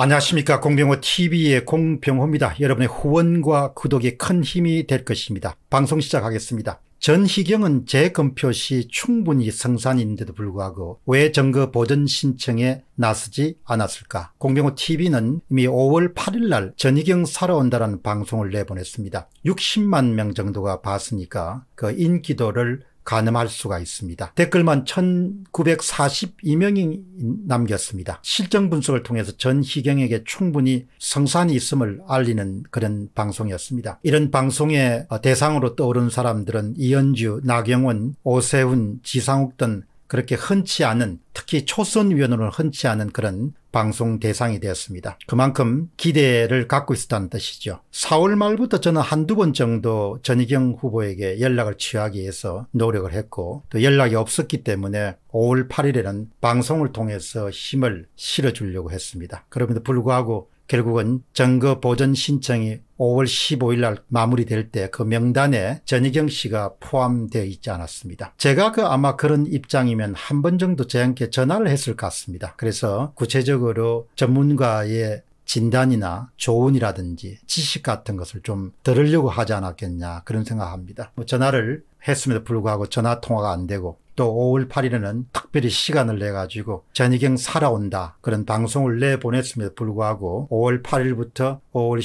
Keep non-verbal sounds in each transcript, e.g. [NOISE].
안녕하십니까 공병호TV의 공병호입니다. 여러분의 후원과 구독이 큰 힘이 될 것입니다. 방송 시작하겠습니다. 전희경은 재검표 시 충분히 성산인데도 불구하고 왜 증거 보전 신청에 나서지 않았을까? 공병호 TV는 이미 5월 8일 날 전희경 살아온다라는 방송을 내보냈습니다. 60만 명 정도가 봤으니까 그 인기도를 가늠할 수가 있습니다. 댓글만 1942명이 남겼습니다. 실정 분석을 통해서 전희경에게 충분히 성산이 있음을 알리는 그런 방송이었습니다. 이런 방송의 대상으로 떠오른 사람들은 이현주, 나경원, 오세훈, 지상욱 등 그렇게 흔치 않은 특히 초선 위원으로는 흔치 않은 그런 방송 대상이 되었습니다. 그만큼 기대를 갖고 있었다는 뜻이죠. 4월 말부터 저는 한두 번 정도 전희경 후보에게 연락을 취하기 위해서 노력을 했고 또 연락이 없었기 때문에 5월 8일에는 방송을 통해서 힘을 실어주려고 했습니다. 그럼에도 불구하고 결국은 증거 보전 신청이 5월 15일 날 마무리될 때 그 명단에 전희경 씨가 포함되어 있지 않았습니다. 제가 그 아마 그런 입장이면 한 번 정도 저한테 전화를 했을 것 같습니다. 그래서 구체적으로 전문가의 진단이나 조언이라든지 지식 같은 것을 좀 들으려고 하지 않았겠냐 그런 생각합니다. 뭐 전화를 했음에도 불구하고 전화 통화가 안 되고 또 5월 8일에는 특별히 시간을 내가지고 전희경 살아온다 그런 방송을 내보냈음에도 불구하고 5월 8일부터 5월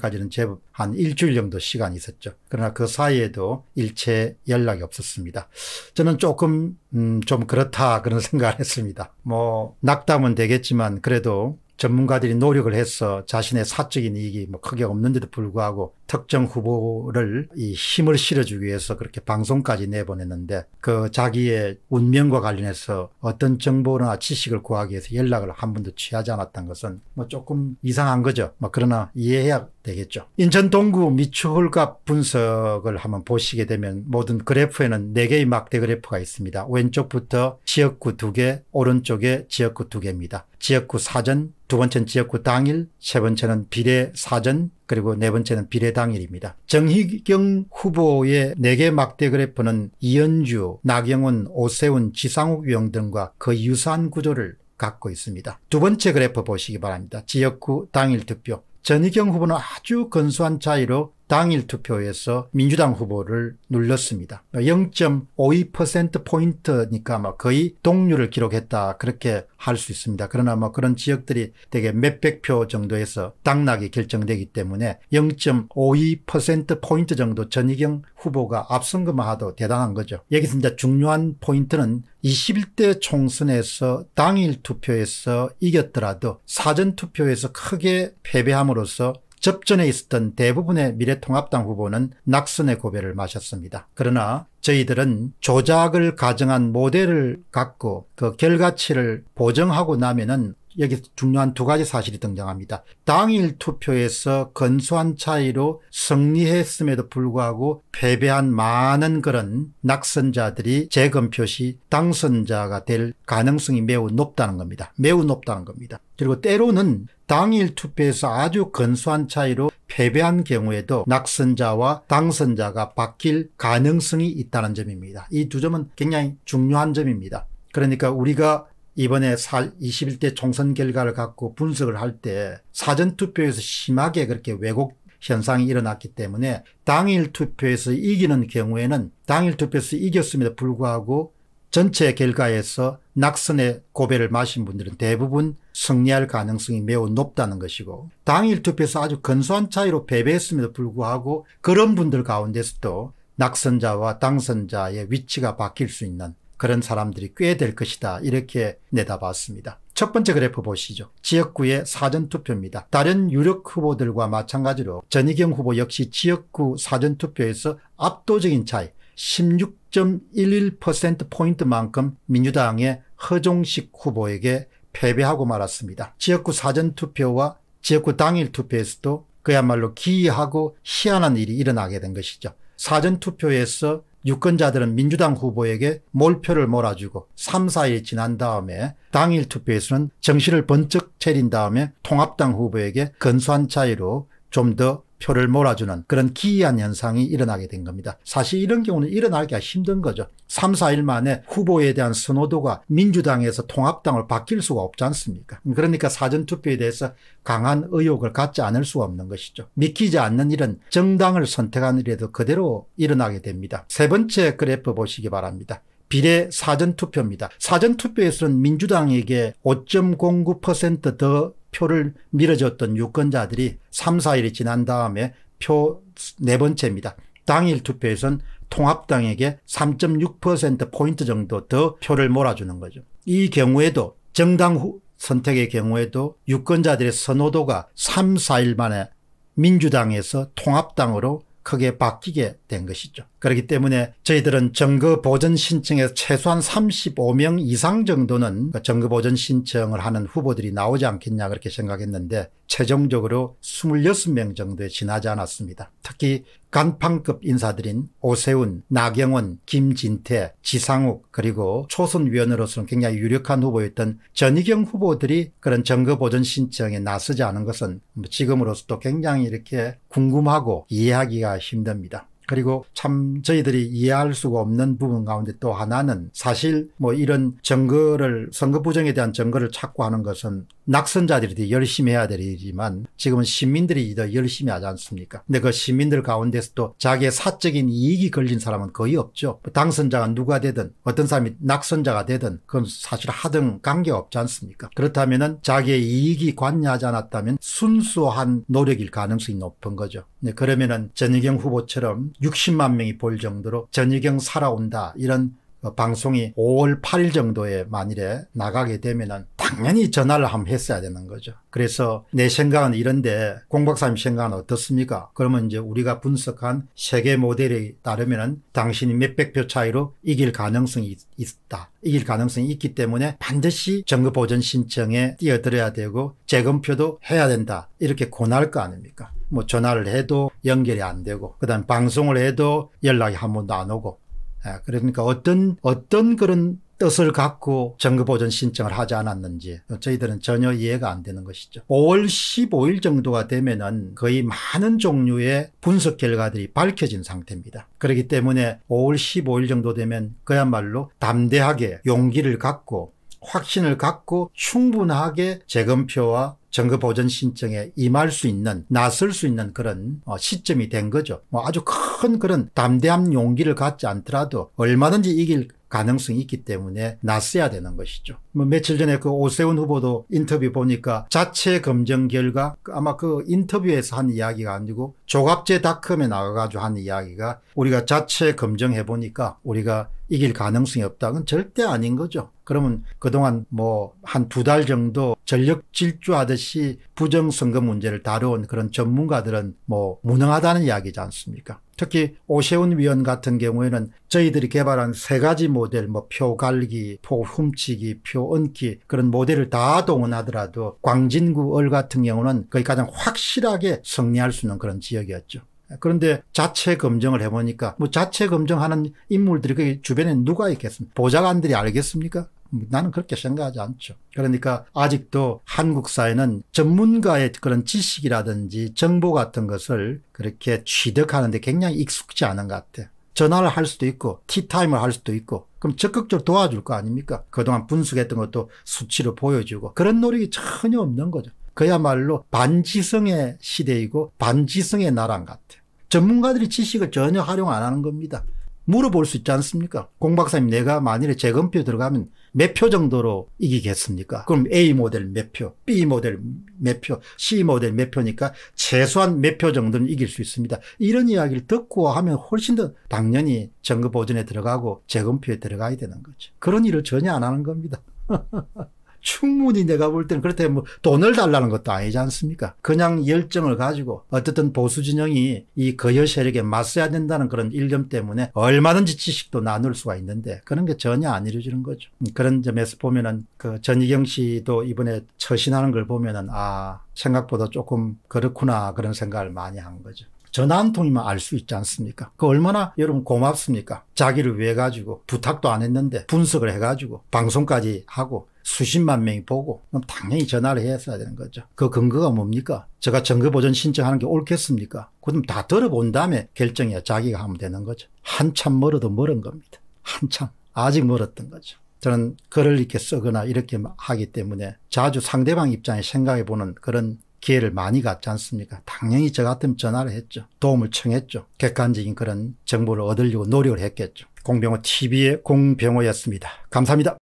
15일까지는 제법 한 일주일 정도 시간이 있었죠. 그러나 그 사이에도 일체 연락이 없었습니다. 저는 조금 음, 좀 그렇다 그런 [LAUGHS] 생각을 했습니다. 뭐 낙담은 되겠지만 그래도 전문가들이 노력을 해서 자신의 사적인 이익이 뭐 크게 없는데도 불구하고 특정 후보를 이 힘을 실어주기 위해서 그렇게 방송까지 내보냈는데 그 자기의 운명과 관련해서 어떤 정보나 지식을 구하기 위해서 연락을 한 번도 취하지 않았던 것은 뭐 조금 이상한 거죠. 뭐 그러나 이해해야 되겠죠. 인천 동구 미추홀값 분석을 한번 보시게 되면 모든 그래프에는 4개의 막대 그래프가 있습니다. 왼쪽부터 지역구 2개, 오른쪽에 지역구 2개입니다. 지역구 사전, 두 번째는 지역구 당일, 세 번째는 비례 사전, 그리고 네 번째는 비례당일입니다. 정희경 후보의 4개 막대 그래프는 이현주, 나경원, 오세훈, 지상욱 의원 등과 거 유사한 구조를 갖고 있습니다. 두 번째 그래프 보시기 바랍니다. 지역구 당일 득표. 전희경 후보는 아주 건수한 차이로 당일 투표에서 민주당 후보를 눌렀습니다. 0.52%포인트니까 뭐 막 거의 동률을 기록했다. 그렇게 할 수 있습니다. 그러나 뭐 그런 지역들이 대개 몇백 표 정도에서 당락이 결정되기 때문에 0.52%포인트 정도 전희경 후보가 앞선 것만 하도 대단한 거죠. 여기서 이제 중요한 포인트는 21대 총선에서 당일 투표에서 이겼더라도 사전 투표에서 크게 패배함으로써 접전에 있었던 대부분의 미래통합당 후보는 낙선의 고배를 마셨습니다. 그러나 저희들은 조작을 가정한 모델을 갖고 그 결과치를 보정하고 나면은 여기 중요한 두 가지 사실이 등장합니다. 당일 투표에서 건수한 차이로 승리했음에도 불구하고 패배한 많은 그런 낙선자들이 재검표 시 당선자가 될 가능성이 매우 높다는 겁니다. 매우 높다는 겁니다. 그리고 때로는 당일 투표에서 아주 건수한 차이로 패배한 경우에도 낙선자와 당선자가 바뀔 가능성이 있다는 점입니다. 이 두 점은 굉장히 중요한 점입니다. 그러니까 우리가 이번에 21대 총선 결과를 갖고 분석을 할 때 사전투표에서 심하게 그렇게 왜곡 현상이 일어났기 때문에 당일 투표에서 이기는 경우에는 당일 투표에서 이겼음에도 불구하고 전체 결과에서 낙선의 고배를 마신 분들은 대부분 승리할 가능성이 매우 높다는 것이고 당일 투표에서 아주 근소한 차이로 패배했음에도 불구하고 그런 분들 가운데서도 낙선자와 당선자의 위치가 바뀔 수 있는 그런 사람들이 꽤 될 것이다 이렇게 내다봤습니다. 첫 번째 그래프 보시죠. 지역구의 사전투표입니다. 다른 유력 후보들과 마찬가지로 전희경 후보 역시 지역구 사전투표에서 압도적인 차이 16.11%포인트만큼 민주당의 허종식 후보에게 패배하고 말았습니다. 지역구 사전투표와 지역구 당일 투표에서도 그야말로 기이하고 희한한 일이 일어나게 된 것이죠. 사전투표에서 유권자들은 민주당 후보에게 몰표를 몰아주고 3, 4일 지난 다음에 당일 투표에서는 정신을 번쩍 차린 다음에 통합당 후보에게 근소한 차이로 좀더 표를 몰아주는 그런 기이한 현상이 일어나게 된 겁니다. 사실 이런 경우는 일어나기가 힘든 거죠. 3, 4일 만에 후보에 대한 선호도가 민주당에서 통합당을 바뀔 수가 없지 않습니까? 그러니까 사전투표에 대해서 강한 의혹을 갖지 않을 수가 없는 것이죠. 믿기지 않는 일은 정당을 선택한 일에도 그대로 일어나게 됩니다. 세 번째 그래프 보시기 바랍니다. 비례 사전투표입니다. 사전투표에서는 민주당에게 5.09%더 표를 밀어줬던 유권자들이 3, 4일이 지난 다음에 표 네 번째입니다. 당일 투표에선 통합당에게 3.6%포인트 정도 더 표를 몰아주는 거죠. 이 경우에도 정당 후 선택의 경우에도 유권자들의 선호도가 3, 4일 만에 민주당에서 통합당으로 크게 바뀌게 된 것이죠. 그렇기 때문에 저희들은 정거 보전 신청에서 최소한 35명 이상 정도는 정거 보전 신청을 하는 후보들이 나오지 않겠냐 그렇게 생각했는데 최종적으로 26명 정도에 지나지 않았습니다. 특히 간판급 인사들인 오세훈, 나경원, 김진태, 지상욱 그리고 초선위원으로서는 굉장히 유력한 후보였던 전희경 후보들이 그런 정거보전 신청에 나서지 않은 것은 뭐 지금으로서도 굉장히 이렇게 궁금하고 이해하기가 힘듭니다. 그리고 참 저희들이 이해할 수가 없는 부분 가운데 또 하나는 사실 뭐 이런 증거를 선거 부정에 대한 증거를 찾고 하는 것은 낙선자들이 더 열심히 해야 되지만 지금은 시민들이 더 열심히 하지 않습니까? 근데 그 시민들 가운데서 도 자기의 사적인 이익이 걸린 사람은 거의 없죠. 뭐 당선자가 누가 되든 어떤 사람이 낙선자가 되든 그건 사실 하등 관계 없지 않습니까? 그렇다면은 자기의 이익이 관여하지 않았다면 순수한 노력일 가능성이 높은 거죠. 네, 그러면은 전희경 후보처럼 60만 명이 볼 정도로 전희경 살아온다 이런 방송이 5월 8일 정도에 만일에 나가게 되면은 당연히 전화를 한번 했어야 되는 거죠. 그래서 내 생각은 이런데 공박사님 생각은 어떻습니까? 그러면 이제 우리가 분석한 세계 모델에 따르면은 당신이 몇백 표 차이로 이길 가능성이 있다. 이길 가능성이 있기 때문에 반드시 정부 보전 신청에 뛰어들어야 되고 재검표도 해야 된다. 이렇게 권할 거 아닙니까? 뭐 전화를 해도 연결이 안 되고 그다음 방송을 해도 연락이 한 번도 안 오고 예, 그러니까 어떤 어떤 그런 뜻을 갖고 정거 보존 신청을 하지 않았는지 저희들은 전혀 이해가 안 되는 것이죠. 5월 15일 정도가 되면은 거의 많은 종류의 분석 결과들이 밝혀진 상태입니다. 그렇기 때문에 5월 15일 정도 되면 그야말로 담대하게 용기를 갖고 확신을 갖고 충분하게 재검표와 정거 보전 신청에 임할 수 있는 나설 수 있는 그런 어, 시점이 된 거죠. 뭐 아주 큰 그런 담대함 용기를 갖지 않더라도 얼마든지 이길 가능성이 있기 때문에 나서야 되는 것이죠. 뭐 며칠 전에 그 오세훈 후보도 인터뷰 보니까 자체 검증 결과 그 아마 그 인터뷰에서 한 이야기가 아니고 조갑제닷컴에 나가가지고 한 이야기가 우리가 자체 검증해 보니까 우리가 이길 가능성이 없다. 는건 절대 아닌 거죠. 그러면 그동안 뭐 한 두 달 정도 전력 질주하듯이 부정선거 문제를 다뤄온 그런 전문가들은 뭐 무능하다는 이야기지 않습니까? 특히 오세훈 위원 같은 경우에는 저희들이 개발한 세 가지 모델, 뭐 표 갈기, 표 훔치기, 표 얹기 그런 모델을 다 동원하더라도 광진구 을 같은 경우는 거의 가장 확실하게 승리할 수 있는 그런 지역이었죠. 그런데 자체 검증을 해보니까 뭐 자체 검증하는 인물들이 그 주변에 누가 있겠습니까? 보좌관들이 알겠습니까? 뭐 나는 그렇게 생각하지 않죠. 그러니까 아직도 한국 사회는 전문가의 그런 지식이라든지 정보 같은 것을 그렇게 취득하는데 굉장히 익숙지 않은 것 같아. 전화를 할 수도 있고 티타임을 할 수도 있고 그럼 적극적으로 도와줄 거 아닙니까? 그동안 분석했던 것도 수치로 보여주고 그런 노력이 전혀 없는 거죠. 그야말로 반지성의 시대이고 반지성의 나라 인것 같아. 전문가들이 지식을 전혀 활용 안 하는 겁니다. 물어볼 수 있지 않습니까? 공 박사님 내가 만일에 재검표 들어가면 몇 표 정도로 이기겠습니까? 그럼 A 모델 몇 표, B 모델 몇 표, C 모델 몇 표니까 최소한 몇 표 정도는 이길 수 있습니다. 이런 이야기를 듣고 하면 훨씬 더 당연히 정거 보전에 들어가고 재검표에 들어가야 되는 거죠. 그런 일을 전혀 안 하는 겁니다. [LAUGHS] 충분히 내가 볼 때는 그렇다고 뭐 돈을 달라는 것도 아니지 않습니까? 그냥 열정을 가지고 어쨌든 보수 진영이 이거여 세력에 맞서야 된다는 그런 일념 때문에 얼마든지 지식도 나눌 수가 있는데 그런 게 전혀 안 이루어지는 거죠. 음, 그런 점에서 보면은 그 전희경 씨도 이번에 처신하는 걸 보면은 아 생각보다 조금 그렇구나 그런 생각을 많이 한 거죠. 전화 한 통이면 알 수 있지 않습니까? 그 얼마나 여러분 고맙습니까? 자기를 위해 가지고 부탁도 안 했는데 분석을 해가지고 방송까지 하고 수십만 명이 보고 그럼 당연히 전화를 했어야 되는 거죠. 그 근거가 뭡니까? 제가 정거보전 신청하는 게 옳겠습니까? 그럼 다 들어본 다음에 결정해야 자기가 하면 되는 거죠. 한참 멀어도 멀은 겁니다. 한참 아직 멀었던 거죠. 저는 글을 이렇게 쓰거나 이렇게 하기 때문에 자주 상대방 입장에 생각해 보는 그런 기회를 많이 갖지 않습니까? 당연히 저 같으면 전화를 했죠. 도움을 청했죠. 객관적인 그런 정보를 얻으려고 노력을 했겠죠. 공병호 TV의 공병호였습니다. 감사합니다.